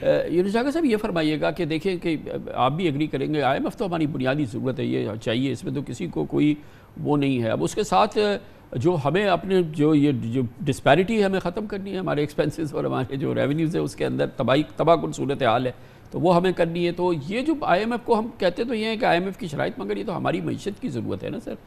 यूनिजागा साहब ये फरमाइएगा कि देखें कि आप भी एग्री करेंगे आई एम एफ़ तो हमारी बुनियादी ज़रूरत है ये चाहिए इसमें तो किसी को कोई वो नहीं है अब उसके साथ जो हमें अपने जो ये जो डिस्पैरिटी है हमें ख़त्म करनी है हमारे एक्सपेंसेस और हमारे जो रेवेन्यूज़ है उसके अंदर तबाही तबाहकुन सूरत हाल है तो वो हमें करनी है तो ये जो आई एम एफ़ को हम कहते तो ये हैं कि आई एम एफ़ की शरात मगर ये तो हमारी मीशत की ज़रूरत है ना सर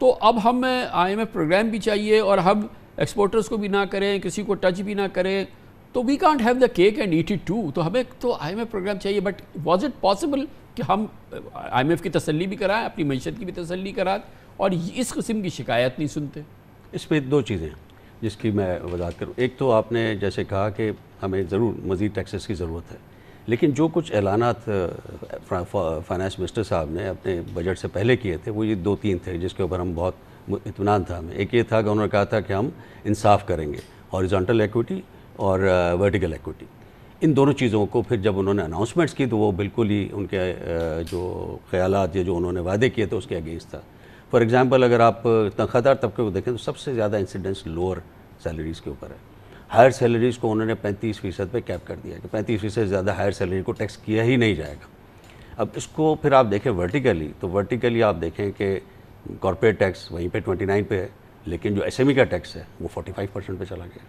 तो अब हमें आई एम एफ़ प्रोग्राम भी चाहिए और हम एक्सपोर्टर्स को भी ना करें किसी को टच भी ना करें तो we can't have the cake and eat it too तो हमें तो आई प्रोग्राम चाहिए बट वॉज इट पॉसिबल कि हम आई uh, की तसली भी कराएं अपनी मीशत की भी तसली कराएं और इस कस्म की शिकायत नहीं सुनते इस पर दो चीज़ें जिसकी मैं वजात करूँ एक तो आपने जैसे कहा कि हमें ज़रूर मज़ीद टैक्सेस की ज़रूरत है लेकिन जो कुछ ऐलान फाइनेंस मिनिस्टर साहब ने अपने बजट से पहले किए थे वो ये दो तीन थे जिसके ऊपर हम बहुत इतमान था हमें एक ये था कि उन्होंने कहा था कि हम इंसाफ करेंगे हॉरिजॉन्टल एक्विटी और वर्टिकल uh, एक्विटी इन दोनों चीज़ों को फिर जब उन्होंने अनाउंसमेंट्स की तो वो बिल्कुल ही उनके uh, जो ख्याल या जो उन्होंने वादे किए थे उसके अगेंस्ट था फॉर एग्ज़ाम्पल अगर आप तनख्वाहदार तबके को देखें तो सबसे ज़्यादा इंसिडेंस लोअर सैलरीज़ के ऊपर है हायर सैलरीज़ को उन्होंने पैंतीस फ़ीसद पर कैप कर दिया कि पैंतीस फ़ीसद ज़्यादा हायर सैलरी को टैक्स किया ही नहीं जाएगा अब इसको फिर आप देखें वर्टिकली तो वर्टिकली आप देखें कि कॉरपोरेट टैक्स वहीं पर ट्वेंटी पे है लेकिन जो एस e का टैक्स है वो फोर्टी परसेंट पर चला गया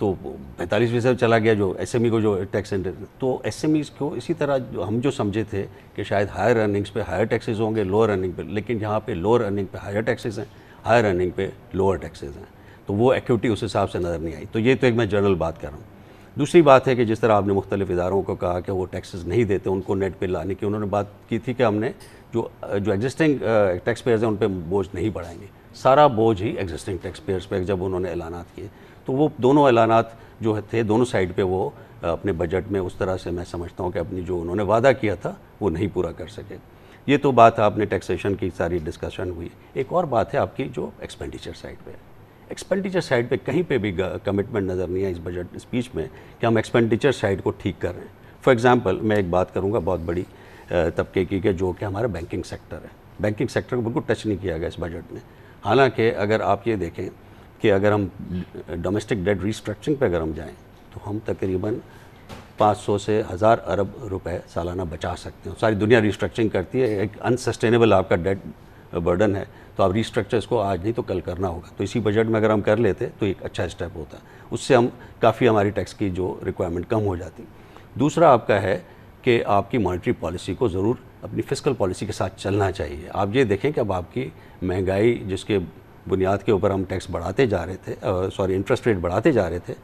तो पैंतालीस फीसद चला गया जो एस e को जो टैक्स तो एस e को इसी तरह जो हम जो समझे थे कि शायद हायर अर्निंग्स पे हायर टैक्सेस होंगे लोअर अर्निंग पे लेकिन यहाँ पे लोअर अर्निंग पे हायर टैक्सेस हैं हायर अर्निंग पे लोअर टैक्सेस हैं तो वो एक्टिविटी उस हिसाब से नज़र नहीं आई तो ये तो एक मैं जनरल बात कर रहा हूँ दूसरी बात है कि जिस तरह आपने मुख्तलिफ इदारों को कहा कि वो टैक्सेस नहीं देते उनको नेट पे लाने की उन्होंने बात की थी कि हमने जो जो एग्जिस्टिंग टैक्स पेयर्स हैं उन पर बोझ नहीं बढ़ाएंगे सारा बोझ ही एग्जिस्टिंग टैक्स पेयर्स पर जब उन्होंने ऐलाना किए तो वो दोनों ऐलान जो थे दोनों साइड पर वो अपने बजट में उस तरह से मैं समझता हूँ कि अपनी जो उन्होंने वादा किया था वो नहीं पूरा कर सके ये तो बात आपने टैक्सेशन की सारी डिस्कशन हुई एक और बात है आपकी जो एक्सपेंडिचर साइड पे एक्सपेंडिचर साइड पे कहीं पे भी कमिटमेंट नज़र नहीं है इस बजट स्पीच में कि हम एक्सपेंडिचर साइड को ठीक कर रहे हैं फॉर एग्ज़ाम्पल मैं एक बात करूँगा बहुत बड़ी तबके की कि जो कि हमारा बैंकिंग सेक्टर है बैंकिंग सेक्टर को बिल्कुल टच नहीं किया गया इस बजट में हालांकि अगर आप ये देखें कि अगर हम डोमेस्टिक डेट रिस्ट्रक्चरिंग पे अगर हम जाएं तो हम तकरीबन 500 से हज़ार अरब रुपए सालाना बचा सकते हैं सारी दुनिया रिस्ट्रक्चरिंग करती है एक अनसस्टेनेबल आपका डेट बर्डन है तो आप रिस्ट्रक्चर इसको आज नहीं तो कल करना होगा तो इसी बजट में अगर हम कर लेते तो एक अच्छा स्टेप होता उससे हम काफ़ी हमारी टैक्स की जो रिक्वायरमेंट कम हो जाती दूसरा आपका है कि आपकी मॉनिटरी पॉलिसी को ज़रूर अपनी फिजिकल पॉलिसी के साथ चलना चाहिए आप ये देखें कि अब आपकी महंगाई जिसके बुनियाद के ऊपर हम टैक्स बढ़ाते जा रहे थे सॉरी इंटरेस्ट रेट बढ़ाते जा रहे थे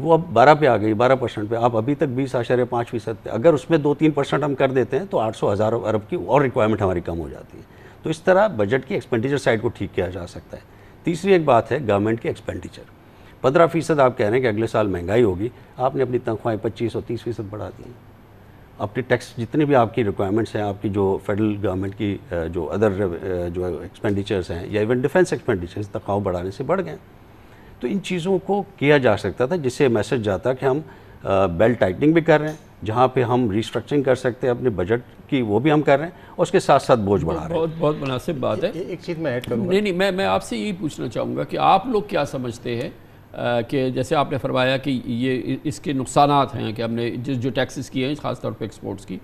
वो अब बारह पे आ गई बारह परसेंट पे आप अभी तक बीस आशार्य पाँच फीसद पे अगर उसमें दो तीन परसेंट हम कर देते हैं तो आठ सौ हज़ार अरब की और रिक्वायरमेंट हमारी कम हो जाती है तो इस तरह बजट की एक्सपेंडिचर साइड को ठीक किया जा सकता है तीसरी एक बात है गवर्नमेंट की एक्सपेंडिचर पंद्रह फीसद आप कह रहे हैं कि अगले साल महंगाई होगी आपने अपनी तनख्वाहें पच्चीस और तीस फीसद बढ़ा दी आपके टैक्स जितनी भी आपकी रिक्वायरमेंट्स हैं आपकी जो फेडरल गवर्नमेंट की जो अदर जो एक्सपेंडिचर्स हैं या इवन डिफेंस एक्सपेंडिचर्स तकाव बढ़ाने से बढ़ गए तो इन चीज़ों को किया जा सकता था जिससे मैसेज जाता कि हम बेल्ट टाइटनिंग भी कर रहे हैं जहाँ पे हम रिस्ट्रक्चरिंग कर सकते हैं अपने बजट की वो भी हम कर रहे हैं और उसके साथ साथ बोझ बढ़ा रहे हैं बहुत बहुत मुनासिब बात है एक चीज़ मैं ऐड करूँगा नहीं नहीं मैं मैं आपसे यही पूछना चाहूँगा कि आप लोग क्या समझते हैं कि जैसे आपने फरमाया कि ये इसके नुकसान हैं कि हमने जिस जो टैक्सेस किए हैं ख़ासतौर पर एक्सपोर्ट्स की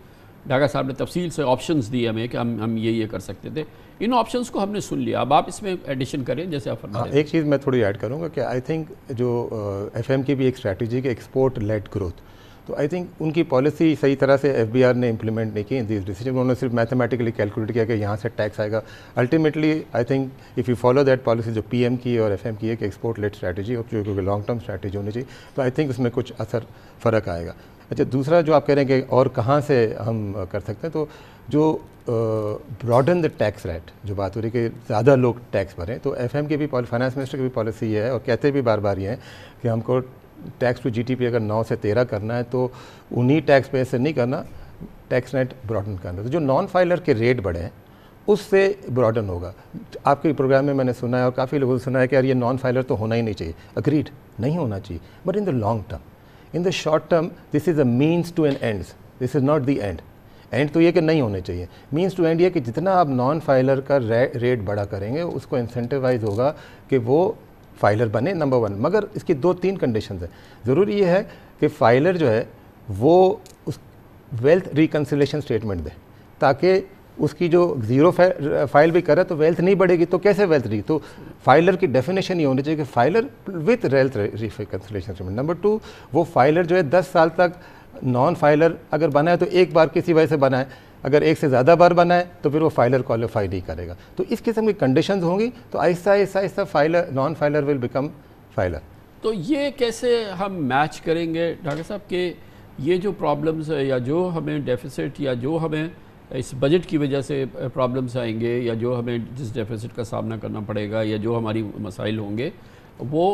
डाका साहब ने तफसील से ऑप्शंस दिए हमें कि हम हम ये ये कर सकते थे इन ऑप्शंस को हमने सुन लिया अब आप इसमें एडिशन करें जैसे आप फरमा हाँ, एक चीज़ मैं थोड़ी ऐड करूँगा कि आई थिंक जो एफ uh, की भी एक स्ट्रैटेजी है एक्सपोर्ट लेट ग्रोथ तो आई थिंक उनकी पॉलिसी सही तरह से एफ ने इम्प्लीमेंट नहीं की इन दिस डिसीजन उन्होंने सिर्फ मैथमेटिकली कैलकुलेट किया कि यहाँ से टैक्स आएगा ultimately I think if you follow that policy जो पी की और एफ की है कि एक्सपोर्ट लेट स्ट्रैटेजी और जो कि लॉन्ग टर्म स्ट्रैटेजी होनी चाहिए तो आई थिंक उसमें कुछ असर फ़र्क आएगा अच्छा दूसरा जो आप कह रहे हैं कि और कहाँ से हम कर सकते हैं तो जो ब्रॉडन द टैक्स रेट जो बात हो रही है कि ज़्यादा लोग टैक्स भरें तो एफ के भी फाइनेंस मिनिस्टर की भी पॉलिसी है और कहते भी बार बार ये हैं कि हमको टैक्स टू जीटीपी अगर नौ से तेरह करना है तो उन्हीं टैक्स पे से नहीं करना टैक्स नेट ब्रॉडन करना तो जो नॉन फाइलर के रेट बढ़े हैं उससे ब्रॉडन होगा आपके प्रोग्राम में मैंने सुना है और काफ़ी लोगों ने सुना है कि यार ये नॉन फाइलर तो होना ही नहीं चाहिए अग्रीड नहीं होना चाहिए but in the long term in the short term this is a means to an end this is not the end end तो ये कि नहीं होने चाहिए मीन्स टू एंड ये कि जितना आप नॉन फाइलर का रेट बड़ा करेंगे उसको इंसेंटिवाइज होगा कि वो फाइलर बने नंबर वन मगर इसकी दो तीन कंडीशन है ज़रूरी ये है कि फाइलर जो है वो उस वेल्थ रिकन्सिलेशन स्टेटमेंट दे ताकि उसकी जो ज़ीरो फाइल भी करे तो वेल्थ नहीं बढ़ेगी तो कैसे वेल्थ रही तो फाइलर की डेफिनेशन ये होनी चाहिए कि filer with wealth reconciliation statement number two वो फाइलर जो है दस साल तक नॉन फाइलर अगर बनाए तो एक बार किसी वजह से बनाए अगर एक से ज़्यादा बार बनाए तो फिर वो फाइलर क्वालिफाई नहीं करेगा तो इस किस्म की कंडीशन होंगी तो आहिस्ता आहिस्ता आहिस्ता filer non filer will become filer तो ये कैसे हम मैच करेंगे डॉक्टर साहब के ये जो प्रॉब्लम्स है या जो हमें डेफिसिट या जो हमें इस बजट की वजह से प्रॉब्लम्स आएंगे या जो हमें जिस डेफिसिट का सामना करना पड़ेगा या जो हमारी मसाइल होंगे वो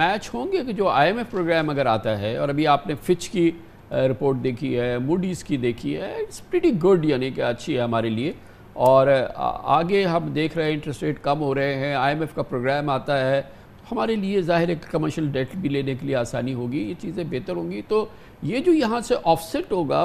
मैच होंगे कि जो आईएमएफ प्रोग्राम अगर आता है और अभी आपने फिच की रिपोर्ट देखी है मूडीज़ की देखी है इट्स प्रीटी गुड यानी कि अच्छी है हमारे लिए और आगे हम देख रहे हैं इंटरेस्ट रेट कम हो रहे हैं आईएमएफ का प्रोग्राम आता है हमारे लिए ज़ाहिर है कमर्शियल डेट भी लेने के लिए आसानी होगी ये चीज़ें बेहतर होंगी तो ये जो यहाँ से ऑफसेट होगा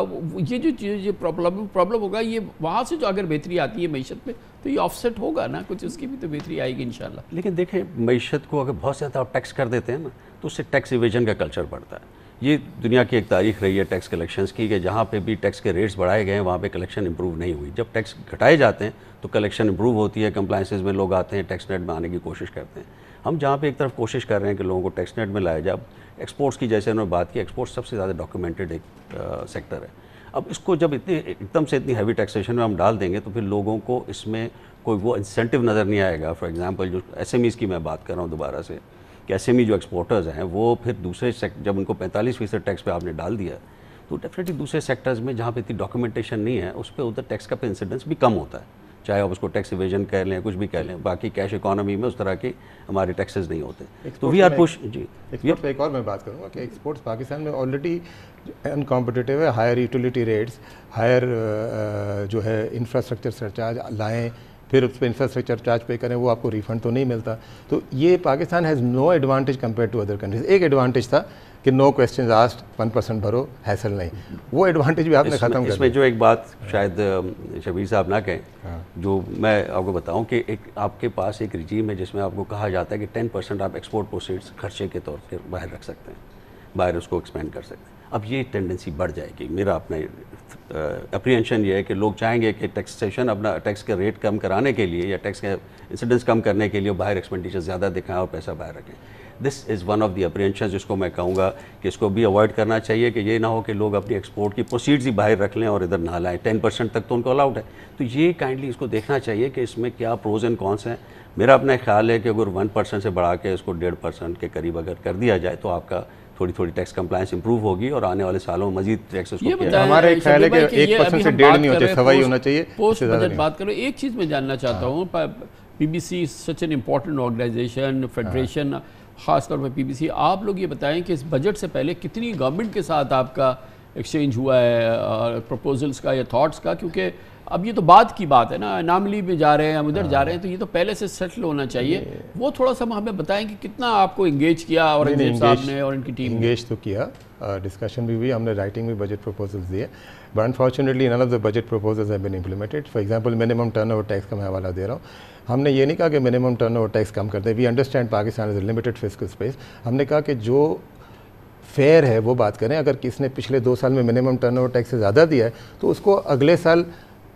ये जो चीज़ ये प्रॉब्लम प्रॉब्लम होगा ये वहाँ से जो अगर बेहतरी आती है मीशत में तो ये ऑफसेट होगा ना कुछ उसकी भी तो बेहतरी आएगी इन लेकिन देखें मीशत को अगर बहुत ज़्यादा आप टैक्स कर देते हैं ना तो उससे टैक्स इवेजन का कल्चर बढ़ता है ये दुनिया की एक तारीख रही है टैक्स कलेक्शंस की कि जहाँ पे भी टैक्स के रेट्स बढ़ाए गए हैं वहाँ पे कलेक्शन इंप्रूव नहीं हुई जब टैक्स घटाए जाते हैं तो कलेक्शन इंप्रूव होती है कंप्लाइंसेज में लोग आते हैं टैक्स नेट में आने की कोशिश करते हैं हम जहाँ पे एक तरफ कोशिश कर रहे हैं कि लोगों को टैक्स नेट में लाया जाए एक्सपोर्ट्स की जैसे उन्होंने बात की एक्सपोर्ट्स सबसे ज़्यादा डॉक्यूमेंटेड एक सेक्टर है अब इसको जब इतने एकदम से इतनी हैवी टैक्सेशन में हम डाल देंगे तो फिर लोगों को इसमें कोई वो इंसेंटिव नज़र नहीं आएगा फॉर एग्ज़ाम्पल जो एस की मैं बात कर रहा हूँ दोबारा से कि में जो एक्सपोर्टर्स हैं वो फिर दूसरे सेक्ट जब उनको पैंतालीस फीसद टैक्स पे आपने डाल दिया तो डेफिनेटली दूसरे सेक्टर्स में जहाँ पे इतनी डॉक्यूमेंटेशन नहीं है उस पर उधर टैक्स का इंसिडेंस भी कम होता है चाहे आप उसको टैक्स इवेजन कह लें कुछ भी कह लें बाकी कैश इकोनॉमी में उस तरह के हमारे टैक्सेस नहीं होते तो we are pushing export पे एक और मैं बात करूँगा कि एक्सपोर्ट्स पाकिस्तान में ऑलरेडी अनकॉम्पिटेटिव है हायर यूटिलिटी रेट्स हायर जो है इंफ्रास्ट्रक्चर सरचार्ज लाएँ फिर उस पर इंफ्रास्ट्रक्चर चार्ज पे करें वो आपको रिफंड तो नहीं मिलता तो ये Pakistan has no advantage compare to other countries एक एडवांटेज था कि no question asked one percent भरो हैसल नहीं वो एडवांटेज भी आपने ख़त्म कर इसमें जो एक बात हाँ। शायद शबीर साहब ना कहें हाँ। जो मैं आपको बताऊं कि एक आपके पास एक रिजीम है जिसमें आपको कहा जाता है कि टेन परसेंट आप एक्सपोर्ट प्रोसीड्स खर्चे के तौर पर बाहर रख सकते हैं बाहर उसको एक्सपेंड कर सकते हैं अब ये टेंडेंसी बढ़ जाएगी मेरा अपना अप्रीहेंशन ये है कि लोग चाहेंगे कि टैक्सेशन अपना टैक्स के रेट कम कराने के लिए या टैक्स के इंसिडेंस कम करने के लिए बाहर एक्सपेंडिचर ज़्यादा दिखाएं और पैसा बाहर रखें this is one of the apprehension जिसको मैं कहूँगा कि इसको भी अवॉइड करना चाहिए कि ये ना हो कि लोग अपनी एक्सपोर्ट की प्रोसीड्स ही बाहर रख लें और इधर ना लाएँ टेन परसेंट तक तो उनको अलाउड है तो ये काइंडली इसको देखना चाहिए कि इसमें क्या प्रोज एंड कॉन्स हैं मेरा अपना ख्याल है कि अगर वन परसेंट से बढ़ा के इसको डेढ़ परसेंट के करीब अगर कर दिया जाए तो आपका थोड़ी थोड़ी टैक्स कंप्लायंस इंप्रूव होगी और आने वाले सालों में मजीद टैक्स हमारे ख्याल है कि एक परसेंट से डेढ़ नहीं होते सवाई होना चाहिए पोस्ट बजट बात करो एक चीज़ मैं जानना चाहता हाँ। हूँ PBC such an important organisation federation खासतौर पर पीबीसी आप लोग ये बताएं कि इस बजट से पहले कितनी गवर्नमेंट के साथ आपका एक्सचेंज हुआ है प्रपोजल्स का या थाट्स का क्योंकि अब ये तो बाद की बात है ना अनामली में जा रहे हैं हम उधर जा रहे हैं तो ये तो पहले से सेटल होना चाहिए वो थोड़ा सा हमें बताएं कि कितना आपको इंगेज किया और साहब ने और इनकी टीम इंगेज तो किया डिस्कशन भी हुई हमने राइटिंग भी बजट प्रपोजल्स दिए but unfortunately none of the budget proposals have been implemented for example minimum turnover tax का मैं हवाला दे रहा हूँ हमने ये नहीं कहा कि मिनिमम टर्नओवर टैक्स कम कर दें we understand Pakistan is limited physical space हमने कहा कि जो फेयर है वो बात करें अगर किसने पिछले दो साल में मिनिमम टर्नओवर टैक्स से ज़्यादा दिया है तो उसको अगले साल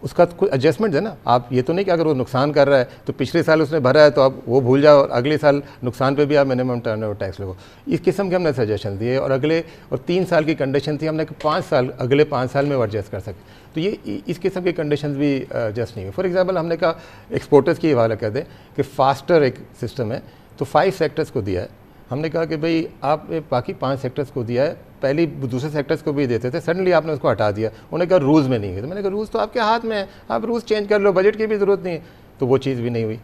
उसका तो कोई एडजस्टमेंट है ना आप ये तो नहीं कि अगर वो नुकसान कर रहा है तो पिछले साल उसने भरा है तो आप वो भूल जाओ और अगले साल नुकसान पे भी आप मिनिमम टर्न ओवर टैक्स लगो इस किस्म के हमने सजेशन दिए और अगले और तीन साल की कंडीशन थी हमने कि पाँच साल अगले पाँच साल में एडजस्ट कर सके तो ये इस किस्म की कंडीशन भी एडजस्ट नहीं हुई फॉर एग्ज़ाम्पल हमने कहा एक्सपोर्टर्स की हवाला कर दें कि फास्टर एक सिस्टम है तो फाइव सेक्टर्स को दिया है हमने कहा कि भाई आप बाकी पांच सेक्टर्स को दिया है पहले दूसरे सेक्टर्स को भी देते थे सडनली आपने उसको हटा दिया उन्होंने कहा रूल्स में नहीं है तो मैंने कहा रूल्स तो आपके हाथ में है आप रूल्स चेंज कर लो बजट की भी ज़रूरत नहीं है तो वो चीज़ भी नहीं हुई